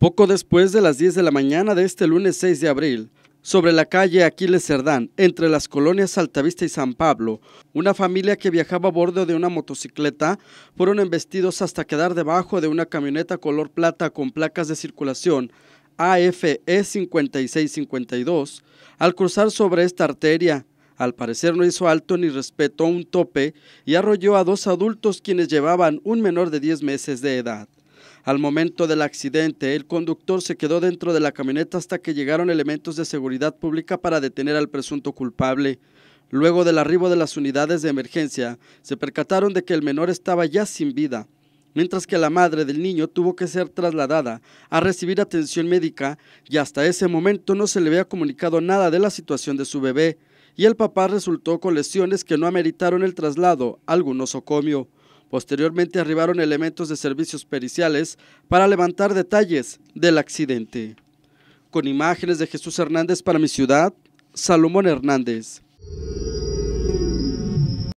Poco después de las 10 de la mañana de este lunes 6 de abril, sobre la calle Aquiles Cerdán, entre las colonias Altavista y San Pablo, una familia que viajaba a bordo de una motocicleta fueron embestidos hasta quedar debajo de una camioneta color plata con placas de circulación AFE 5652 al cruzar sobre esta arteria. Al parecer no hizo alto ni respetó un tope y arrolló a dos adultos quienes llevaban un menor de 10 meses de edad. Al momento del accidente, el conductor se quedó dentro de la camioneta hasta que llegaron elementos de seguridad pública para detener al presunto culpable. Luego del arribo de las unidades de emergencia, se percataron de que el menor estaba ya sin vida, mientras que la madre del niño tuvo que ser trasladada a recibir atención médica y hasta ese momento no se le había comunicado nada de la situación de su bebé y el papá resultó con lesiones que no ameritaron el traslado a algún nosocomio. Posteriormente arribaron elementos de servicios periciales para levantar detalles del accidente. Con imágenes de Jesús Hernández para mi ciudad, Salomón Hernández.